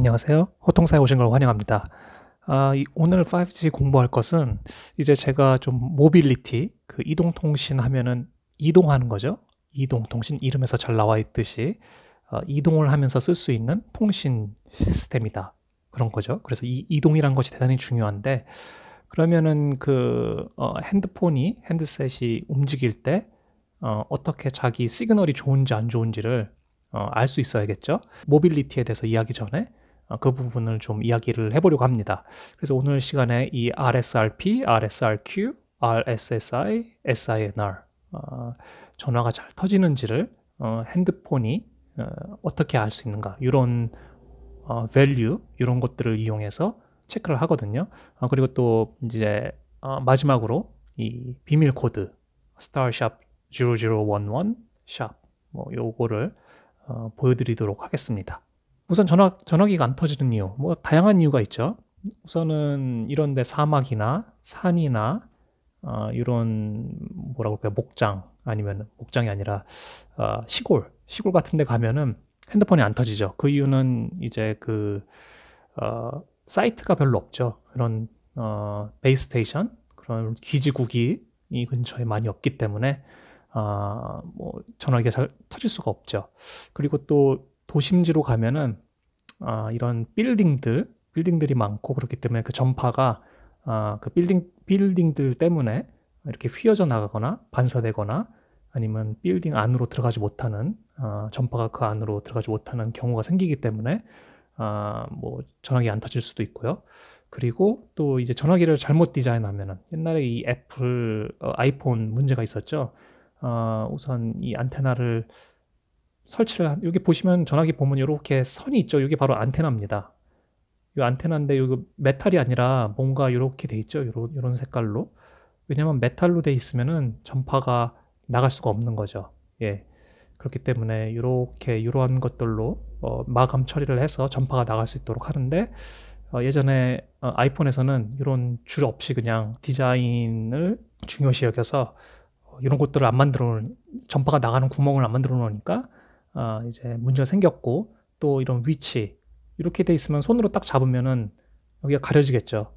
안녕하세요. 호통사에 오신 걸 환영합니다. 아, 오늘 5G 공부할 것은 이제 제가 좀 모빌리티, 그 이동통신 하면은 이동하는 거죠. 이동통신 이름에서 잘 나와 있듯이 어, 이동을 하면서 쓸 수 있는 통신 시스템이다. 그런 거죠. 그래서 이 이동이란 것이 대단히 중요한데 그러면은 그 어, 핸드폰이 핸드셋이 움직일 때 어, 어떻게 자기 시그널이 좋은지 안 좋은지를 어, 알 수 있어야겠죠. 모빌리티에 대해서 이야기 전에 어, 그 부분을 좀 이야기를 해보려고 합니다. 그래서 오늘 시간에 이 RSRP, RSRQ, RSSI, SINR 어, 전화가 잘 터지는지를 어, 핸드폰이 어, 떻게 알 수 있는가 이런 어, value 이런 것들을 이용해서 체크를 하거든요. 어, 그리고 또 이제 어, 마지막으로 이 비밀 코드 starshop 0011샵뭐 요거를 어, 보여드리도록 하겠습니다. 우선 전화, 전화기가 안 터지는 이유, 뭐 다양한 이유가 있죠. 우선은 이런데 사막이나 산이나 어, 이런 뭐라고 그까요 목장 아니면 목장이 아니라 어, 시골 시골 같은데 가면은 핸드폰이 안 터지죠. 그 이유는 이제 그 어, 사이트가 별로 없죠. 그런 어, 베이스 스테이션 그런 기지국이 이 근처에 많이 없기 때문에 어, 뭐 전화기가 잘 터질 수가 없죠. 그리고 또 도심지로 가면은 아, 이런 빌딩들, 빌딩들이 많고 그렇기 때문에 그 전파가 아, 그 빌딩 빌딩들 때문에 이렇게 휘어져 나가거나 반사되거나 아니면 빌딩 안으로 들어가지 못하는 아, 전파가 그 안으로 들어가지 못하는 경우가 생기기 때문에 아, 뭐 전화기 안 터질 수도 있고요. 그리고 또 이제 전화기를 잘못 디자인하면은 옛날에 이 애플 어, 아이폰 문제가 있었죠. 아, 우선 이 안테나를 설치를 한, 여기 보시면 전화기 보면 이렇게 선이 있죠. 이게 바로 안테나입니다. 이 안테나인데 이거 메탈이 아니라 뭔가 이렇게 돼 있죠. 이런 이런 색깔로. 왜냐면 메탈로 돼 있으면은 전파가 나갈 수가 없는 거죠. 예. 그렇기 때문에 이렇게 이러한 것들로 어, 마감 처리를 해서 전파가 나갈 수 있도록 하는데 어, 예전에 어, 아이폰에서는 이런 줄 없이 그냥 디자인을 중요시 여겨서 이런 어, 것들을 안 만들어 놓은 전파가 나가는 구멍을 안 만들어 놓으니까 어, 이제 문제가 생겼고 또 이런 위치 이렇게 돼 있으면 손으로 딱 잡으면은 여기가 가려지겠죠.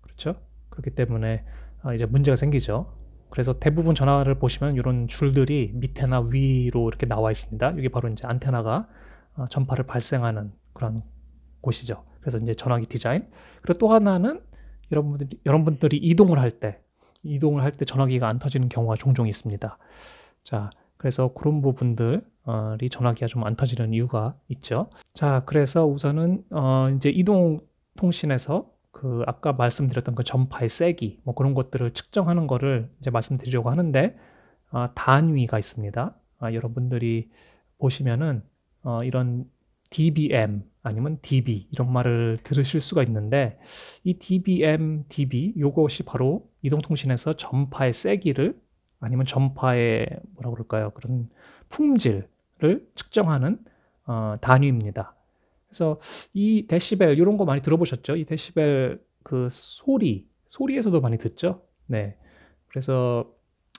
그렇죠? 그렇기 때문에 어, 이제 문제가 생기죠. 그래서 대부분 전화를 보시면 이런 줄들이 밑에나 위로 이렇게 나와 있습니다. 이게 바로 이제 안테나가 어, 전파를 발생하는 그런 곳이죠. 그래서 이제 전화기 디자인. 그리고 또 하나는 여러분들이, 여러분들이 이동을 할 때, 이동을 할 때 전화기가 안 터지는 경우가 종종 있습니다. 자, 그래서 그런 부분들 어이 전화기가 좀 안 터지는 이유가 있죠. 자, 그래서 우선은 어, 이제 이동 통신에서 그 아까 말씀드렸던 그 전파의 세기 뭐 그런 것들을 측정하는 거를 이제 말씀드리려고 하는데 아, 단위가 있습니다. 아, 여러분들이 보시면은 어, 이런 dBm 아니면 dB 이런 말을 들으실 수가 있는데 이 dBm, dB 요것이 바로 이동통신에서 전파의 세기를 아니면 전파의 뭐라 그럴까요? 그런 품질 를 측정하는 어, 단위입니다. 그래서 이 데시벨 이런 거 많이 들어보셨죠? 이 데시벨 그 소리 소리에서도 많이 듣죠. 네, 그래서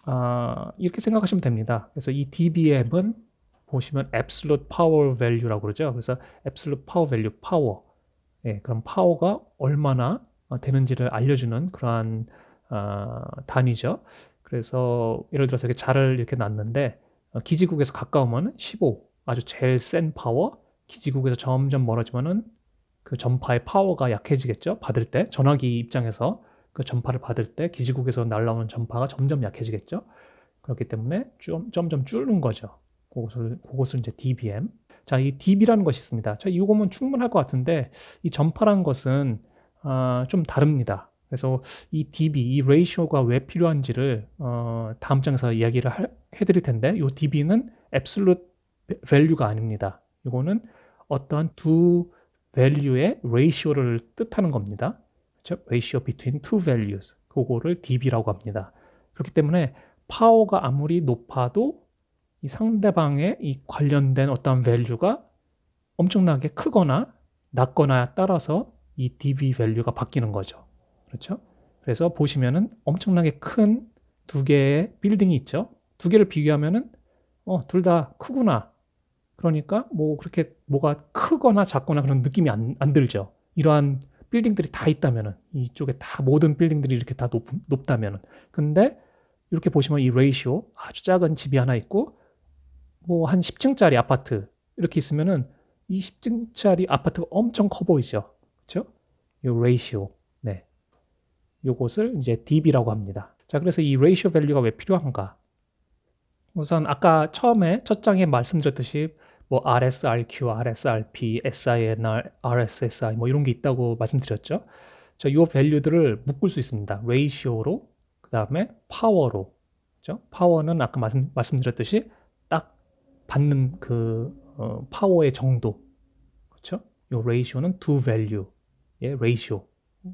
어, 이렇게 생각하시면 됩니다. 그래서 이 dBm은 보시면 absolute power value라고 그러죠. 그래서 absolute power value, power. 네, 그럼 파워가 얼마나 어, 되는지를 알려주는 그러한 어, 단위죠. 그래서 예를 들어서 이렇게 자를 이렇게 놨는데 어, 기지국에서 가까우면 15 아주 제일 센 파워 기지국에서 점점 멀어지면은 그 전파의 파워가 약해지겠죠 받을 때 전화기 입장에서 그 전파를 받을 때 기지국에서 날라오는 전파가 점점 약해지겠죠 그렇기 때문에 좀, 점점 줄는 거죠 그것을, 그것을 이제 dBm 자 이 dB라는 것이 있습니다 자 이거면 충분할 것 같은데 이 전파라는 것은 아, 좀 다릅니다 그래서 이 dB, 이 레이쇼가 왜 필요한지를 어, 다음 장에서 이야기를 할, 해드릴 텐데 이 db는 absolute value가 아닙니다. 이거는 어떠한 두 value의 ratio를 뜻하는 겁니다. ratio between two values. 그거를 db라고 합니다. 그렇기 때문에 파워가 아무리 높아도 이 상대방의 이 관련된 어떤 value가 엄청나게 크거나 낮거나 에 따라서 이 db value가 바뀌는 거죠. 그렇죠? 그래서 보시면은 엄청나게 큰 두 개의 빌딩이 있죠. 두 개를 비교하면은 어, 둘 다 크구나. 그러니까 뭐 그렇게 뭐가 크거나 작거나 그런 느낌이 안, 안 들죠. 이러한 빌딩들이 다 있다면은 이쪽에 다 모든 빌딩들이 이렇게 다 높, 높다면은 근데 이렇게 보시면 이 레이시오 아주 작은 집이 하나 있고 뭐 한 10층짜리 아파트 이렇게 있으면은 이 10층짜리 아파트가 엄청 커 보이죠. 그렇죠? 이 레이시오 네. 요것을 이제 DB라고 합니다. 자, 그래서 이 레이시오 밸류가 왜 필요한가? 우선 아까 처음에 첫 장에 말씀드렸듯이 뭐 RSRQ, RSRP, SINR, RSSI 뭐 이런 게 있다고 말씀드렸죠. 자, 요 밸류들을 묶을 수 있습니다. 레이시오로 그다음에 파워로. 그죠? 파워는 아까 말씀, 말씀드렸듯이 딱 받는 그 어, 파워의 정도. 그렇죠? 요 레이시오는 두 밸류. 예, 레이시오.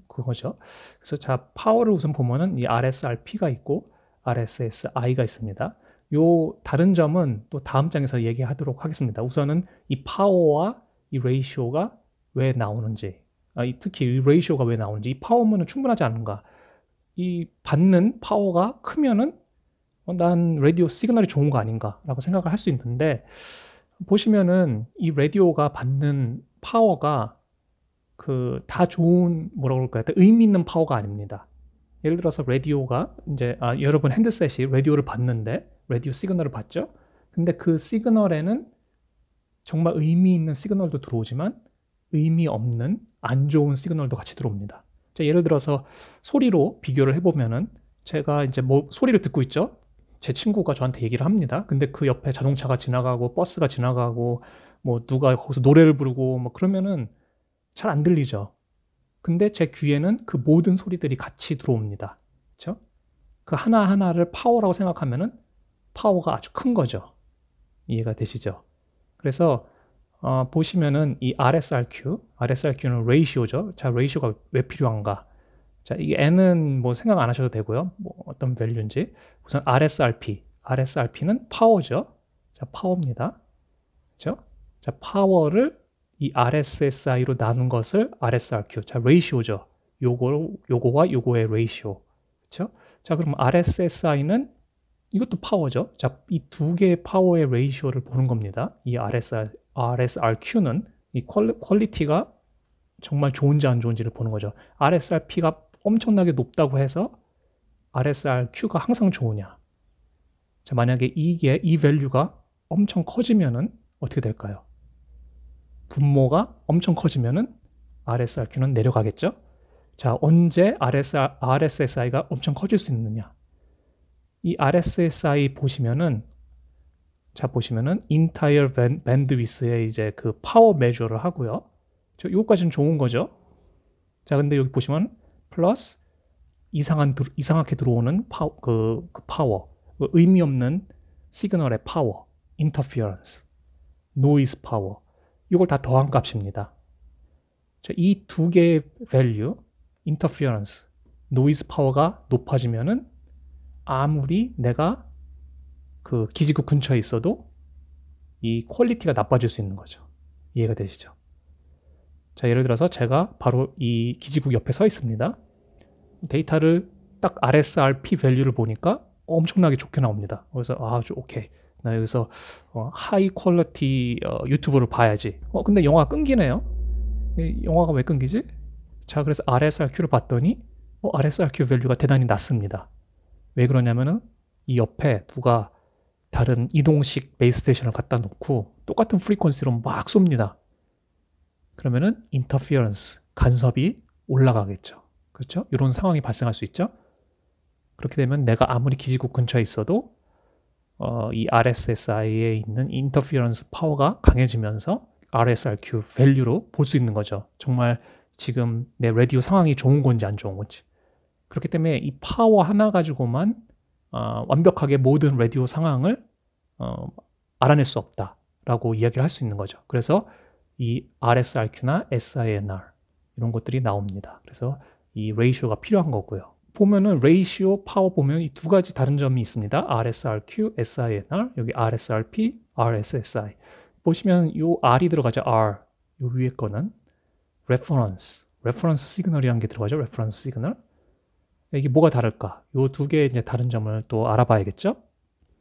그거죠. 그래서 자, 파워를 우선 보면은 이 RSRP가 있고 RSSI가 있습니다. 요 다른 점은 또 다음 장에서 얘기하도록 하겠습니다. 우선은 이 파워와 이 레이시오가 왜 나오는지, 아, 특히 이 레이시오가 왜 나오는지, 이 파워면은 충분하지 않은가? 이 받는 파워가 크면은 어, 난 라디오 시그널이 좋은 거 아닌가라고 생각을 할 수 있는데 보시면은 이 라디오가 받는 파워가 그 다 좋은 뭐라고 그럴까요? 의미 있는 파워가 아닙니다. 예를 들어서 라디오가 이제 아, 여러분 핸드셋이 라디오를 받는데 라디오 시그널을 봤죠 근데 그 시그널에는 정말 의미 있는 시그널도 들어오지만 의미 없는 안 좋은 시그널도 같이 들어옵니다. 예를 들어서 소리로 비교를 해보면은 제가 이제 뭐 소리를 듣고 있죠. 제 친구가 저한테 얘기를 합니다. 근데 그 옆에 자동차가 지나가고 버스가 지나가고 뭐 누가 거기서 노래를 부르고 뭐 그러면은 잘 안 들리죠. 근데 제 귀에는 그 모든 소리들이 같이 들어옵니다. 그렇죠? 그 하나하나를 파워라고 생각하면은 파워가 아주 큰 거죠. 이해가 되시죠? 그래서 어, 보시면은 이 RSRQ, RSRQ는 r a t i o 죠 자, r a t i o 가왜 필요한가? 자, 이 n은 뭐 생각 안 하셔도 되고요. 뭐 어떤 밸류인지. 우선 RSRP, RSRP는 파워죠. 자, 파워입니다. 그렇죠? 자, 파워를 이 RSSI로 나눈 것을 RSRQ. 자, r a t i o 죠 요거 요거와 요거의 ratio. 그렇죠? 자, 그럼 RSSI는 이것도 파워죠. 자, 이 두 개의 파워의 레이시오를 보는 겁니다. 이 RSR, RSRQ는 이 퀄리티가 정말 좋은지 안 좋은지를 보는 거죠. RSRP가 엄청나게 높다고 해서 RSRQ가 항상 좋으냐. 자, 만약에 이게, 이 밸류가 엄청 커지면은 어떻게 될까요? 분모가 엄청 커지면은 RSRQ는 내려가겠죠? 자, 언제 RSR, RSSI가 엄청 커질 수 있느냐? 이 RSSI 보시면은 자 보시면은 entire bandwidth에 이제 그 파워 매저를 하고요. 저요것까지는 좋은 거죠. 자 근데 여기 보시면 플러스 이상한 이상하게 들어오는 파워 그, 그 파워 그 의미 없는 시그널의 파워 interference noise power 이걸 다 더한 값입니다. 이 두 개의 value interference noise power가 높아지면은 아무리 내가 그 기지국 근처에 있어도 이 퀄리티가 나빠질 수 있는 거죠. 이해가 되시죠? 자, 예를 들어서 제가 바로 이 기지국 옆에 서 있습니다. 데이터를 딱 RSRP 밸류를 보니까 엄청나게 좋게 나옵니다. 그래서 아, 주 오케이. 나 여기서 어, 하이 퀄리티 어, 유튜브를 봐야지. 어, 근데 영화 끊기네요. 영화가 왜 끊기지? 자, 그래서 RSRQ를 봤더니 어, RSRQ 밸류가 대단히 낮습니다. 왜 그러냐면은 이 옆에 누가 다른 이동식 베이스 테이션을 갖다 놓고 똑같은 프리퀀시로 막 쏩니다. 그러면은 인터피어런스, 간섭이 올라가겠죠. 그렇죠? 이런 상황이 발생할 수 있죠. 그렇게 되면 내가 아무리 기지국 근처에 있어도 어, 이 RSSI에 있는 인터피어런스 파워가 강해지면서 RSRQ 밸류로 볼 수 있는 거죠. 정말 지금 내 라디오 상황이 좋은 건지 안 좋은 건지. 그렇기 때문에 이 파워 하나 가지고만 어, 완벽하게 모든 라디오 상황을 어, 알아낼 수 없다라고 이야기를 할 수 있는 거죠. 그래서 이 RSRQ나 SINR 이런 것들이 나옵니다. 그래서 이 레이쇼가 필요한 거고요. 보면은 레이시오 파워 보면 이 두 가지 다른 점이 있습니다. RSRQ, SINR, 여기 RSRP, RSSI. 보시면 요 R이 들어가죠. R. 요 위에 거는 reference, reference s i g n a l 이란게 들어가죠. reference signal. 이게 뭐가 다를까? 이 두 개의 이제 다른 점을 또 알아봐야겠죠?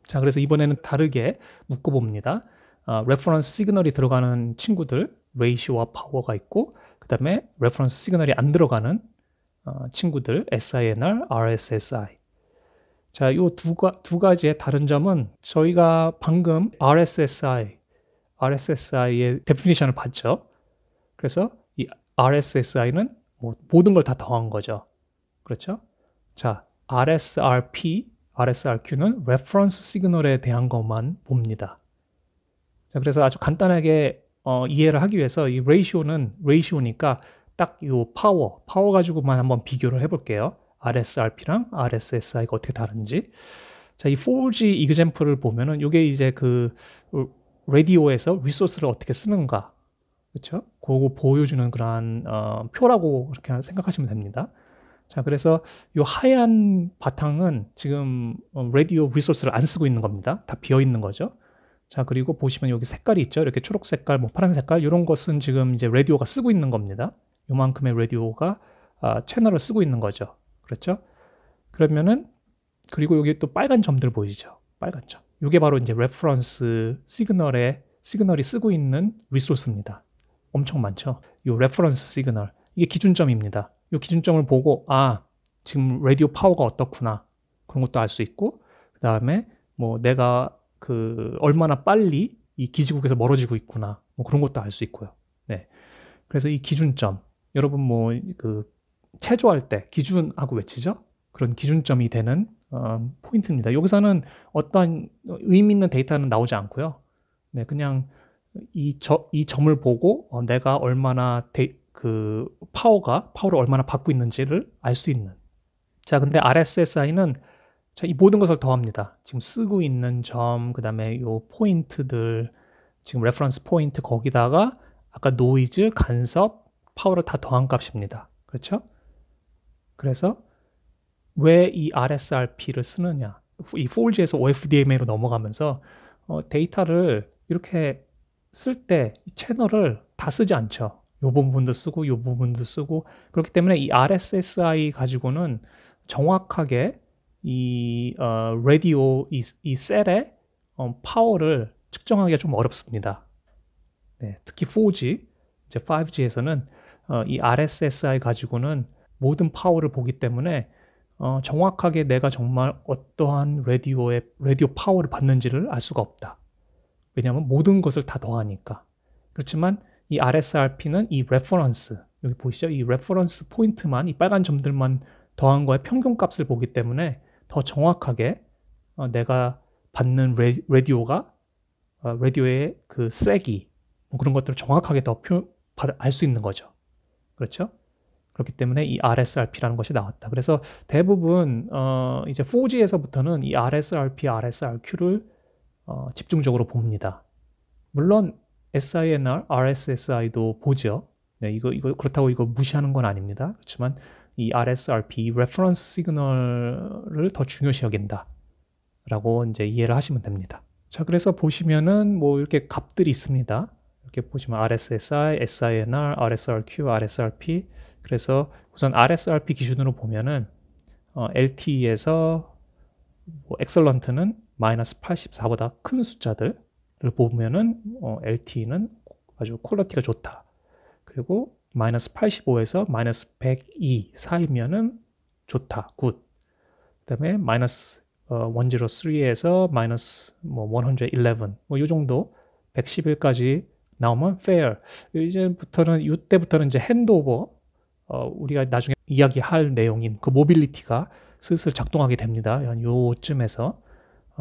자, 그래서 이번에는 다르게 묶어봅니다. 어, 레퍼런스 시그널이 들어가는 친구들, 레이시와 파워가 있고, 그 다음에 레퍼런스 시그널이 안 들어가는 어, 친구들, SINR, RSSI. 자, 이 두, 두 가지의 다른 점은 저희가 방금 RSSI, RSSI의 데피니션을 봤죠. 그래서 이 RSSI는 뭐 모든 걸 다 더한 거죠. 그렇죠? 자, RSRP, RSRQ는 Reference Signal에 대한 것만 봅니다. 자, 그래서 아주 간단하게 어, 이해를 하기 위해서 이 ratio는 ratio니까 딱이 파워, 파워 가지고만 한번 비교를 해볼게요. RSRP랑 RSSI가 어떻게 다른지. 자, 이 4G 이그젠플를 보면은 이게 이제 그 라디오에서 r e s o u r c e 를 어떻게 쓰는가. 그렇죠? 그거 보여주는 그러한 어, 표라고 그렇게 생각하시면 됩니다. 자, 그래서 이 하얀 바탕은 지금 라디오 어, 리소스를 안 쓰고 있는 겁니다. 다 비어 있는 거죠. 자, 그리고 보시면 여기 색깔이 있죠. 이렇게 초록 색깔, 뭐 파란 색깔 이런 것은 지금 이제 라디오가 쓰고 있는 겁니다. 요만큼의 라디오가 아, 채널을 쓰고 있는 거죠. 그렇죠? 그러면은 그리고 여기 또 빨간 점들 보이죠? 빨간 점. 이게 바로 이제 레퍼런스 시그널에 시그널이 쓰고 있는 리소스입니다. 엄청 많죠. 이 레퍼런스 시그널 이게 기준점입니다. 이 기준점을 보고 아 지금 라디오 파워가 어떻구나 그런 것도 알 수 있고 그 다음에 뭐 내가 그 얼마나 빨리 이 기지국에서 멀어지고 있구나 뭐 그런 것도 알 수 있고요. 네. 그래서 이 기준점 여러분 뭐 그 체조할 때 기준하고 외치죠? 그런 기준점이 되는 어, 포인트입니다. 여기서는 어떠한 의미 있는 데이터는 나오지 않고요. 네, 그냥 이, 저, 이 점을 보고 어, 내가 얼마나 데, 그 파워가 파워를 얼마나 받고 있는지를 알 수 있는. 자, 근데 RSSI는 자, 이 모든 것을 더합니다. 지금 쓰고 있는 점, 그다음에 요 포인트들, 지금 레퍼런스 포인트 거기다가 아까 노이즈, 간섭, 파워를 다 더한 값입니다. 그렇죠? 그래서 왜 이 RSRP를 쓰느냐? 이4즈에서 OFDMA로 넘어가면서 어, 데이터를 이렇게 쓸 때 채널을 다 쓰지 않죠. 요 부분도 쓰고 요 부분도 쓰고 그렇기 때문에 이 RSSI 가지고는 정확하게 이 어, 라디오 이, 이 셀의 어, 파워를 측정하기가 좀 어렵습니다. 네, 특히 4G, 이제 5G에서는 어, 이 RSSI 가지고는 모든 파워를 보기 때문에 어, 정확하게 내가 정말 어떠한 라디오의 라디오 파워를 받는지를 알 수가 없다. 왜냐하면 모든 것을 다 더하니까. 그렇지만 이 RSRP는 이 레퍼런스 여기 보시죠. 이 레퍼런스 포인트만 이 빨간 점들만 더한 거에 평균값을 보기 때문에 더 정확하게 어, 내가 받는 레, 라디오가 어, 라디오의 그 세기 뭐 그런 것들을 정확하게 더 알 수 있는 거죠. 그렇죠? 그렇기 때문에 이 RSRP라는 것이 나왔다. 그래서 대부분 어, 이제 4G에서부터는 이 RSRP, RSRQ를 어, 집중적으로 봅니다. 물론 SINR, RSSI도 보죠. 네, 이거 이거 그렇다고 이거 무시하는 건 아닙니다. 그렇지만 이 RSRP Reference s i g n a l 을더 중요시 여긴다라고 이제 이해를 하시면 됩니다. 자, 그래서 보시면은 뭐 이렇게 값들이 있습니다. 이렇게 보시면 RSSI, SINR, RSRQ, RSRP. 그래서 우선 RSRP 기준으로 보면은 어, LTE에서 뭐 엑설런트는 마이너스 84보다 큰 숫자들 를 보면은 어, LTE는 아주 퀄러티가 좋다. 그리고 마이너스 85에서 마이너스 102 사이면은 좋다, 굿. 그 다음에 마이너스 어, 103에서 마이너스 뭐 111, 뭐 이 정도 111까지 나오면 fair. 이제부터는 이때부터는 이제 핸드오버 어, 우리가 나중에 이야기할 내용인 그 모빌리티가 슬슬 작동하게 됩니다. 요쯤에서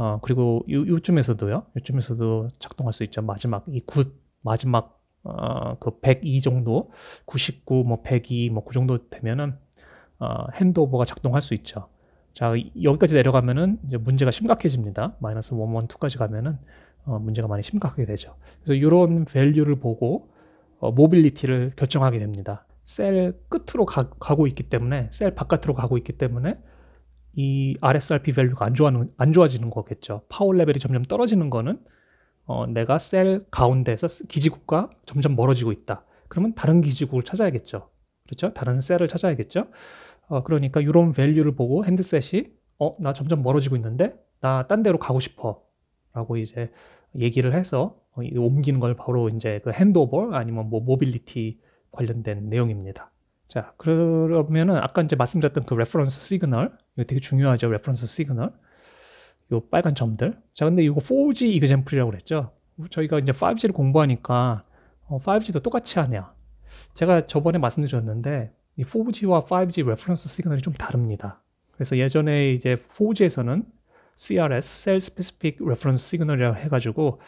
어, 그리고 요, 요쯤에서도요. 요쯤에서도 작동할 수 있죠. 마지막 이 굿 마지막 어, 그 102 정도, 99, 뭐 102, 뭐 그 정도 되면은 어, 핸드오버가 작동할 수 있죠. 자 여기까지 내려가면은 이제 문제가 심각해집니다. 마이너스 112까지 가면은 어, 문제가 많이 심각하게 되죠. 그래서 이런 밸류를 보고 어, 모빌리티를 결정하게 됩니다. 셀 끝으로 가, 고 있기 때문에 셀 바깥으로 가고 있기 때문에 이 RSRP 밸류가 안, 좋아하는, 안 좋아지는 거겠죠. 파워 레벨이 점점 떨어지는 거는 어, 내가 셀 가운데에서 기지국과 점점 멀어지고 있다. 그러면 다른 기지국을 찾아야겠죠. 그렇죠? 다른 셀을 찾아야겠죠. 어, 그러니까 이런 밸류를 보고 핸드셋이 어, 나 점점 멀어지고 있는데 나 딴 데로 가고 싶어. 라고 이제 얘기를 해서 어, 옮기는 걸 바로 이제 그 핸드오버 아니면 뭐 모빌리티 관련된 내용입니다. 자, 그러면은 아까 이제 말씀드렸던 그 레퍼런스 시그널 이거 되게 중요하죠. 레퍼런스 시그널. 요 빨간 점들. 자, 근데 이거 4G 이그젠플이라고 그랬죠. 저희가 이제 5G를 공부하니까 어, 5G도 똑같이 하네요 제가 저번에 말씀드렸는데 이 4G와 5G 레퍼런스 시그널이 좀 다릅니다. 그래서 예전에 이제 4G에서는 CRS, Cell Specific Reference Signal이라고 해가지고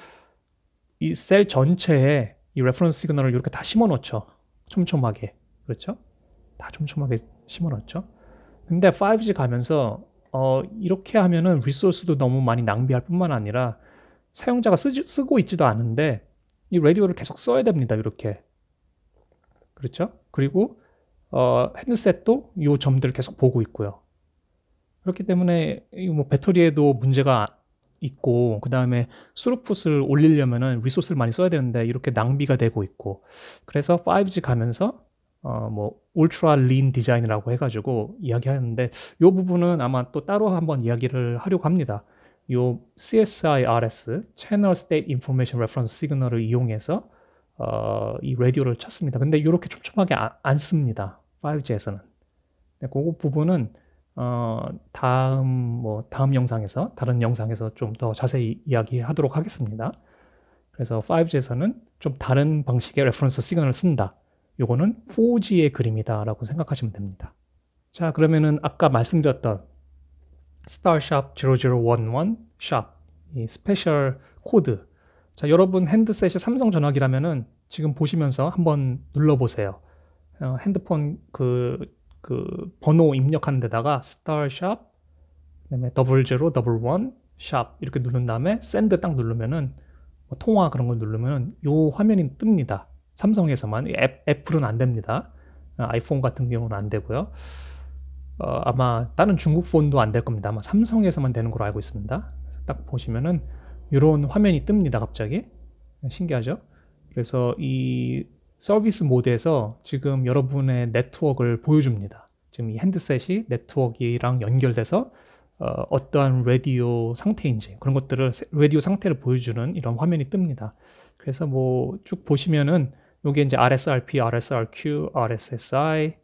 이 셀 전체에 이 레퍼런스 시그널을 이렇게 다 심어 놓죠. 촘촘하게. 그렇죠? 다 촘촘하게 심어 놓죠. 근데 5G 가면서 어, 이렇게 하면은 리소스도 너무 많이 낭비할 뿐만 아니라 사용자가 쓰지, 쓰고 있지도 않은데 이 라디오를 계속 써야 됩니다. 이렇게. 그렇죠? 그리고 어, 헤드셋도 이 점들을 계속 보고 있고요. 그렇기 때문에 뭐 배터리에도 문제가 있고 그 다음에 수루풋을 올리려면은 리소스를 많이 써야 되는데 이렇게 낭비가 되고 있고 그래서 5G 가면서 어, 뭐 울트라 린 디자인이라고 해가지고 이야기하는데 이 부분은 아마 또 따로 한번 이야기를 하려고 합니다. 이 CSIRS (Channel State Information Reference Signal)을 이용해서 어, 이 라디오를 찾습니다. 근데 이렇게 촘촘하게 아, 안 씁니다. 5G에서는. 네, 그 부분은 어, 다음 뭐 다음 영상에서 다른 영상에서 좀 더 자세히 이야기하도록 하겠습니다. 그래서 5G에서는 좀 다른 방식의 레퍼런스 시그널을 쓴다. 요거는 4G의 그림이다라고 생각하시면 됩니다. 자, 그러면은 아까 말씀드렸던 스타샵 0011 샵, 이 스페셜 코드. 자, 여러분 핸드셋이 삼성 전화기라면은 지금 보시면서 한번 눌러보세요. 어, 핸드폰 그, 그 번호 입력하는 데다가 스타샵, 그다음에 0011샵 이렇게 누른 다음에 샌드 딱 누르면은 뭐 통화 그런 걸 누르면은 요 화면이 뜹니다. 삼성에서만 앱, 애플은 안 됩니다. 어, 아이폰 같은 경우는 안 되고요. 어, 아마 다른 중국 폰도 안 될 겁니다. 아마 삼성에서만 되는 걸로 알고 있습니다. 딱 보시면은 이런 화면이 뜹니다. 갑자기 신기하죠? 그래서 이 서비스 모드에서 지금 여러분의 네트워크를 보여줍니다. 지금 이 핸드셋이 네트워크랑 연결돼서 어, 떠한 라디오 상태인지 그런 것들을 라디오 상태를 보여주는 이런 화면이 뜹니다. 그래서 뭐 쭉 보시면은 여기 이제 RSRP, RSRQ, RSSI,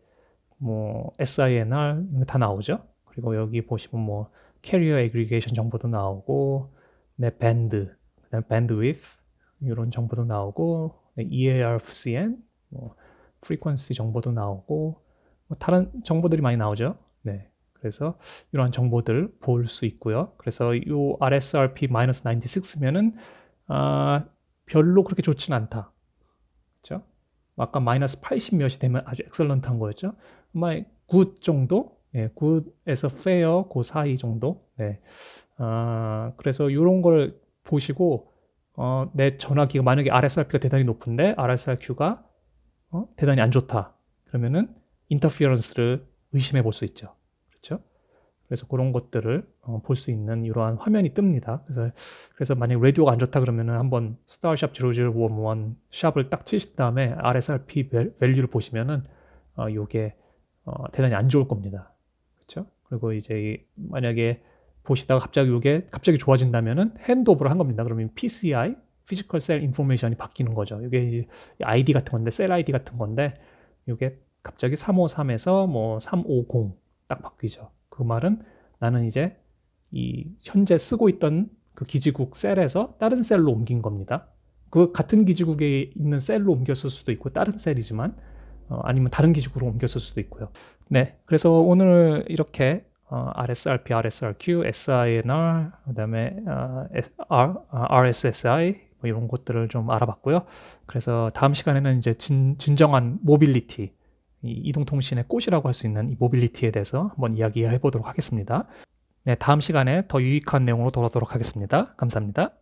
뭐 SINR 다 나오죠. 그리고 여기 보시면 뭐 캐리어 애그리게이션 정보도 나오고 네 밴드, 그다음 밴드위프 이런 정보도 나오고 네, EARCN 뭐 프리퀀시 정보도 나오고 뭐 다른 정보들이 많이 나오죠. 네. 그래서 이러한 정보들 볼 수 있고요. 그래서 이 RSRP-96면은 아, 별로 그렇게 좋지는 않다. 아까 마이너스 80 몇이 되면 아주 엑셀런트한 거였죠. 마 g o 정도, 예, g 에서 f a 그 사이 정도. 네. 아, 그래서 이런 걸 보시고 어, 내 전화기가 만약에 RSRP가 대단히 높은데 RSRQ가 어, 대단히 안 좋다. 그러면은 인터피어런스를 의심해 볼 수 있죠. 그렇죠? 그래서 그런 것들을 어, 볼 수 있는 이러한 화면이 뜹니다. 그래서 그래서 만약 라디오가 안 좋다 그러면은 한번 스타샵 0051 샵을 딱 치신 다음에 RSRP 밸류를 보시면은 어, 요게 어, 대단히 안 좋을 겁니다. 그렇죠? 그리고 이제 만약에 보시다가 갑자기 요게 갑자기 좋아진다면은 핸드오버를 한 겁니다. 그러면 PCI 피지컬 셀 인포메이션이 바뀌는 거죠. 이게 이제 ID 같은 건데 셀 ID 같은 건데 이게 갑자기 353에서 뭐 350 딱 바뀌죠. 그 말은 나는 이제 이 현재 쓰고 있던 그 기지국 셀에서 다른 셀로 옮긴 겁니다. 그 같은 기지국에 있는 셀로 옮겼을 수도 있고 다른 셀이지만 어, 아니면 다른 기지국으로 옮겼을 수도 있고요. 네, 그래서 오늘 이렇게 어, RSRP, RSRQ, SINR, 그다음에 어, R, 어, RSSI 뭐 이런 것들을 좀 알아봤고요. 그래서 다음 시간에는 이제 진, 진정한 모빌리티 이동통신의 이 꽃이라고 할 수 있는 이 모빌리티에 대해서 한번 이야기해 보도록 하겠습니다. 네, 다음 시간에 더 유익한 내용으로 돌아오도록 하겠습니다. 감사합니다.